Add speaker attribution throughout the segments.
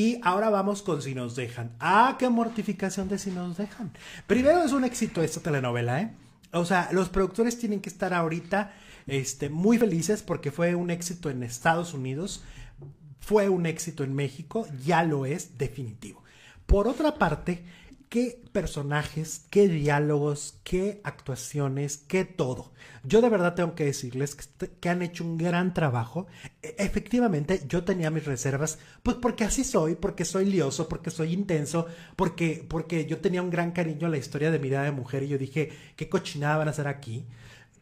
Speaker 1: Y ahora vamos con Si nos dejan. Ah, qué mortificación de Si nos dejan. Primero es un éxito esta telenovela, ¿eh? O sea, los productores tienen que estar ahorita este, muy felices porque fue un éxito en Estados Unidos, fue un éxito en México, ya lo es definitivo. Por otra parte, qué personajes, qué diálogos, qué actuaciones, qué todo. Yo de verdad tengo que decirles que, este, han hecho un gran trabajo. E, efectivamente, yo tenía mis reservas, pues porque así soy, porque soy lioso, porque soy intenso, porque, porque yo tenía un gran cariño a la historia de mirada de mujer y yo dije, qué cochinada van a hacer aquí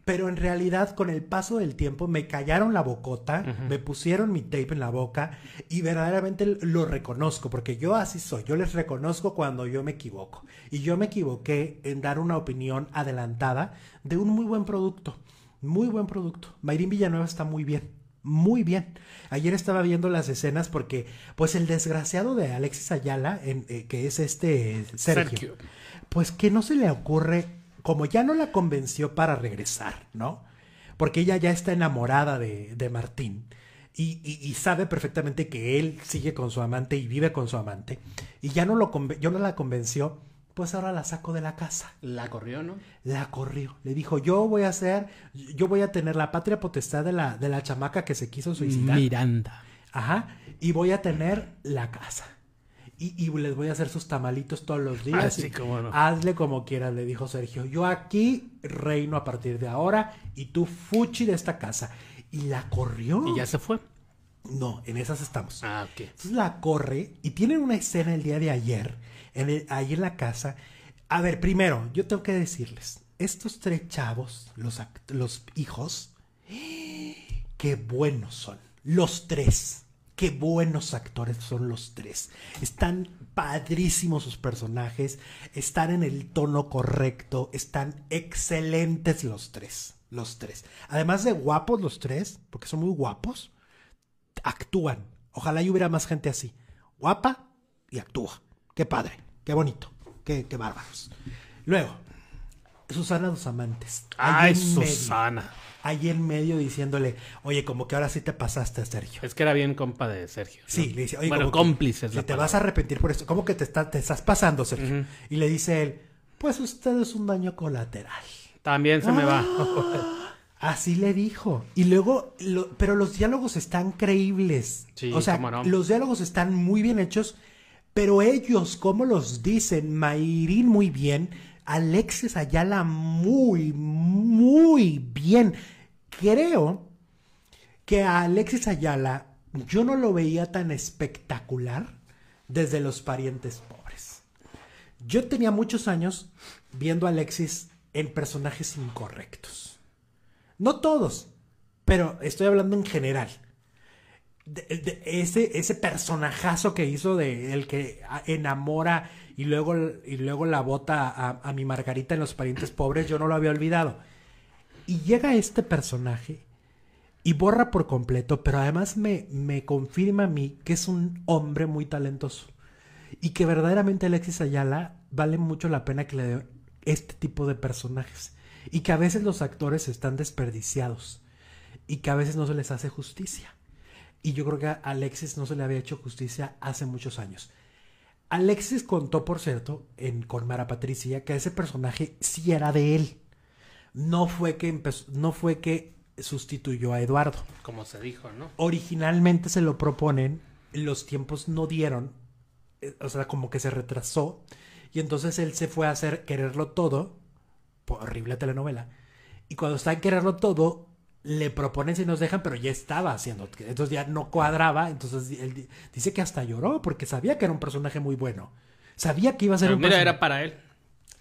Speaker 1: pero en realidad con el paso del tiempo me callaron la bocota, me pusieron mi tape en la boca y verdaderamente lo reconozco, porque yo así soy, yo les reconozco cuando yo me equivoco. Y yo me equivoqué en dar una opinión adelantada de un muy buen producto, muy buen producto. Mayrín Villanueva está muy bien. Muy bien. Ayer estaba viendo las escenas porque, pues, el desgraciado de Alexis Ayala, eh, que es este eh, Sergio, Sergio, pues que no se le ocurre como ya no la convenció para regresar, ¿no? Porque ella ya está enamorada de, de Martín y, sabe perfectamente que él sigue con su amante y vive con su amante y ya no, lo yo no la convenció, pues ahora la saco de la casa.
Speaker 2: La corrió, ¿no?
Speaker 1: La corrió. Le dijo, yo voy a ser, yo voy a tener la patria potestad de la, de la chamaca que se quiso suicidar. Miranda. Ajá. Y voy a tener la casa. Y, les voy a hacer sus tamalitos todos los ah, días. Así como no. Hazle como quieras, le dijo Sergio. Yo aquí reino a partir de ahora y tú fuchi de esta casa. Y la corrió. Y ya se fue. No, en esas estamos. Ah, ok. Entonces la corre y tienen una escena el día de ayer, en ahí en la casa. A ver, primero, yo tengo que decirles, estos tres chavos, los, los hijos, qué buenos son. Los tres. Qué buenos actores son los tres. Están padrísimos sus personajes, están en el tono correcto, están excelentes los tres. Los tres. Además de guapos los tres, porque son muy guapos, actúan. Ojalá y hubiera más gente así. Guapa y actúa. Qué padre, qué bonito, qué, qué bárbaros. Luego, Susana los amantes. Ay, Susana. Ahí en medio diciéndole, oye, como que ahora sí te pasaste, Sergio.
Speaker 2: Es que era bien compa de Sergio.
Speaker 1: Sí, le dice, oye, como cómplices. Si te vas a arrepentir por esto, ¿cómo que te, te estás pasando, Sergio? Y le dice él, pues usted es un daño colateral. También se me va. Ah, así le dijo. Y luego, pero los diálogos están creíbles. Sí, o sea, no. los diálogos están muy bien hechos, pero ellos, como los dicen, Mayrín muy bien Alexis Ayala muy, muy bien. Creo que a Alexis Ayala yo no lo veía tan espectacular desde los parientes pobres. Yo tenía muchos años viendo a Alexis en personajes incorrectos. No todos, pero estoy hablando en general ese, ese personajazo que hizo de el que enamora y luego, y luego la bota a, a mi Margarita en Los Parientes Pobres, yo no lo había olvidado. Y llega este personaje y borra por completo, pero además me, me confirma a mí que es un hombre muy talentoso y que verdaderamente Alexis Ayala vale mucho la pena que le dé este tipo de personajes y que a veces los actores están desperdiciados y que a veces no se les hace justicia y yo creo que a Alexis no se le había hecho justicia hace muchos años. Alexis contó, por cierto, en, con Mara Patricia, que ese personaje sí era de él. No fue que no fue que sustituyó a Eduardo. Como se dijo, ¿no? Originalmente se lo proponen, los tiempos no dieron, eh, o sea, como que se retrasó, y entonces él se fue a hacer Quererlo Todo, horrible telenovela, y cuando está en Quererlo Todo, le proponen si nos dejan, pero ya estaba haciendo, entonces ya no cuadraba, entonces él dice que hasta lloró porque sabía que era un personaje muy bueno, sabía que iba a ser un... Mira, era para él.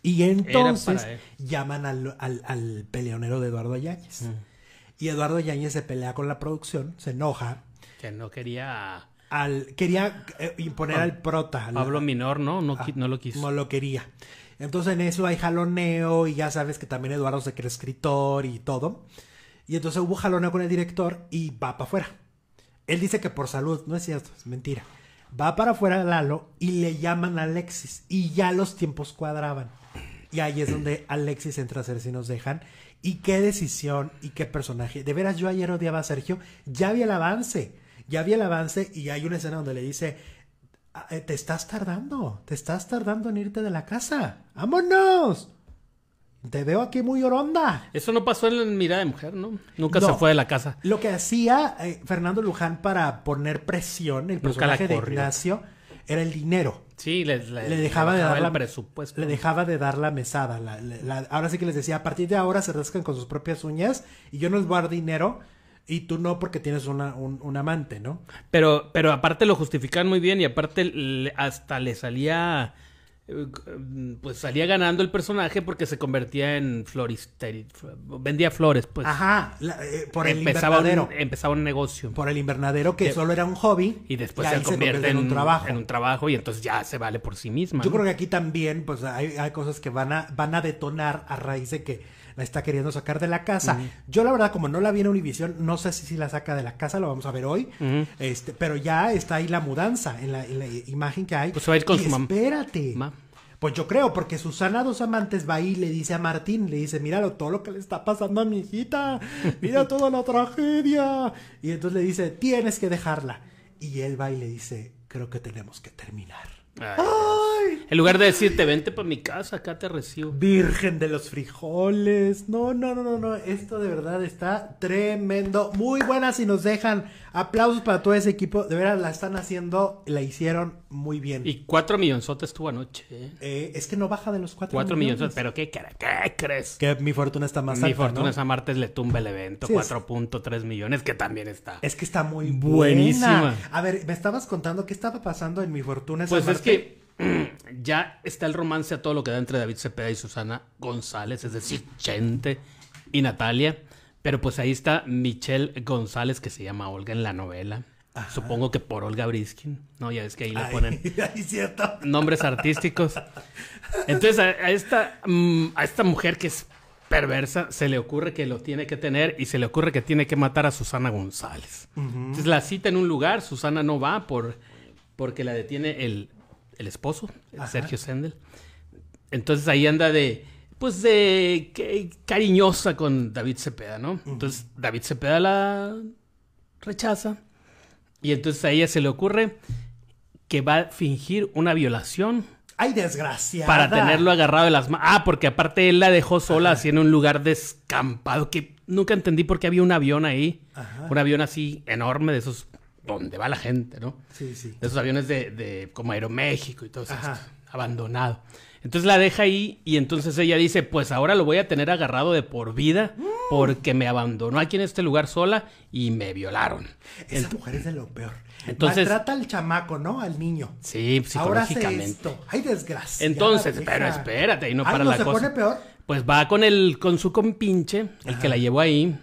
Speaker 1: Y entonces llaman al, peleonero de Eduardo Yáñez. Mm. Y Eduardo Yáñez se pelea con la producción, se enoja. Que no quería... Al, quería eh, imponer ah, al prota. Pablo Minor, ¿no? No, ah, no lo quiso. No lo quería. Entonces en eso hay jaloneo y ya sabes que también Eduardo se cree escritor y todo. Y entonces hubo jalona con el director y va para afuera. Él dice que por salud, no es cierto, es mentira. Va para afuera Lalo y le llaman a Alexis y ya los tiempos cuadraban. Y ahí es donde Alexis entra a ser si nos dejan. Y qué decisión y qué personaje. De veras, yo ayer odiaba a Sergio. Ya vi el avance. Ya vi el avance y hay una escena donde le dice, ah, eh, te estás tardando. Te estás tardando en irte de la casa. ¡Vámonos! Te veo aquí muy oronda. Eso no pasó en mirada de mujer, ¿no? Nunca se fue de la casa. Lo que hacía eh, Fernando Luján para poner presión, el personaje de Ignacio, era el dinero. Sí, le, dejaba, de dar la, presupuesto. Le dejaba de dar la mesada. ahora sí que les decía, a partir de ahora se rascan con sus propias uñas y yo no les voy a dar dinero y tú no porque tienes un, un, amante, ¿no?
Speaker 2: Pero, pero aparte lo justifican muy bien y aparte hasta le salía pues salía ganando el personaje porque se convertía en florista vendía flores, pues. Ajá, eh, por empezaba invernadero. Un,
Speaker 1: empezaba un negocio. Por el invernadero que solo era un hobby. Y después se convierte, en, un trabajo. En un
Speaker 2: trabajo y entonces ya se vale por sí misma. Yo creo que aquí
Speaker 1: también, pues hay, hay, cosas que van a, van a detonar a raíz de que la está queriendo sacar de la casa. Yo la verdad, como no la vi en Univision, no sé si, si la saca de la casa, lo vamos a ver hoy, este, pero ya está ahí la mudanza en la, imagen que hay. Pues va a ir con Espérate. Pues yo creo, porque Susana Dos Amantes va y le dice a Martín, le dice, míralo todo lo que le está pasando a mi hijita, mira toda la tragedia. Y entonces le dice, tienes que dejarla. Y él va y le dice, creo que tenemos que terminar.
Speaker 2: Ay, En lugar de decirte, vente para mi casa, acá te recibo. Virgen
Speaker 1: de los frijoles. No, no, no, no, no. Esto de verdad está tremendo. Muy buenas si nos dejan aplausos para todo ese equipo. De verdad la están haciendo, la hicieron muy
Speaker 2: bien. Y cuatro millonzotes tuvo anoche. ¿eh? Eh, es que no baja de los cuatro, cuatro millones. Pero ¿qué, crees? Que mi fortuna está más mi alta. Mi fortuna esa martes le tumba el evento. 4.3 millones, que también está.
Speaker 1: Es que está muy buenísima. A ver, me estabas contando qué estaba pasando en mi fortuna esa pues martes que
Speaker 2: ya está el romance a todo lo que da entre David Cepeda y Susana González, es decir, Chente y Natalia. Pero pues ahí está Michelle González, que se llama Olga en la novela. Supongo que por Olga Briskin, ¿no? Ya es que ahí le ponen nombres artísticos. Entonces a, esta, mm, a esta mujer que es perversa, se le ocurre que lo tiene que tener y se le ocurre que tiene que matar a Susana González. Entonces la cita en un lugar, Susana no va por, porque la detiene el el esposo, Sergio Sendel. Entonces ahí anda de, pues de cariñosa con David Cepeda, ¿no? Entonces David Cepeda la rechaza y entonces a ella se le ocurre que va a fingir una violación.
Speaker 1: ¡Ay, desgraciada! Para tenerlo
Speaker 2: agarrado de las manos. Ah, porque aparte él la dejó sola así en un lugar descampado que nunca entendí por qué había un avión ahí. Un avión así enorme de esos donde va la gente, ¿no? Sí, sí. De esos aviones de, de como Aeroméxico y todo eso, abandonado. Entonces la deja ahí y entonces ella dice, pues ahora lo voy a tener agarrado de por vida porque me abandonó aquí en este lugar sola y me violaron.
Speaker 1: Esa mujer es de
Speaker 2: lo peor. Entonces trata
Speaker 1: al chamaco, ¿no? Al niño. Sí, psicológicamente. Ahora desgracia. Entonces, pero espérate, y no para la se Pone peor.
Speaker 2: Pues va con el con su compinche, el que la llevó ahí,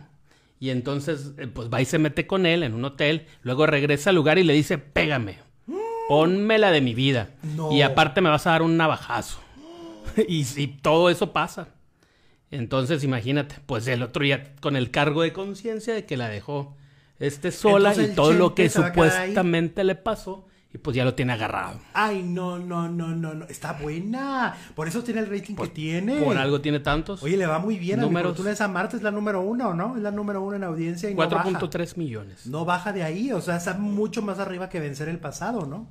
Speaker 2: y entonces, eh, pues va y se mete con él en un hotel. Luego regresa al lugar y le dice, pégame. Ponme de mi vida. Y aparte me vas a dar un navajazo. y, si todo eso pasa. Entonces, imagínate, pues el otro día con el cargo de conciencia de que la dejó este sola y todo lo que supuestamente le pasó y pues ya lo tiene
Speaker 1: agarrado. Ay, no, no, no, no, no. Está buena. Por eso tiene el rating que tiene. Por algo
Speaker 2: tiene tantos. Oye, le va muy bien. La tú de
Speaker 1: San Marta es la número uno, ¿no? Es la número uno en audiencia. 4.3 millones. No baja de ahí. O sea, está mucho más arriba que vencer el pasado, ¿no?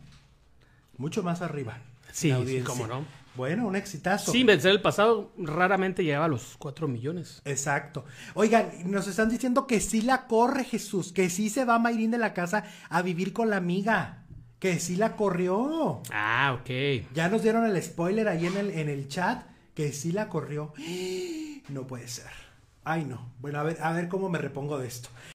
Speaker 1: Mucho más arriba. Sí, como no. Bueno, un exitazo. Sí,
Speaker 2: vencer el pasado
Speaker 1: raramente llegaba a los 4 millones. Exacto. Oigan, nos están diciendo que sí la corre Jesús, que sí se va Mayrín de la casa a vivir con la amiga que sí la corrió. Ah, ok. Ya nos dieron el spoiler ahí en el, en el chat que sí la corrió. No puede ser. Ay, no. Bueno, a ver, a ver cómo me repongo de esto.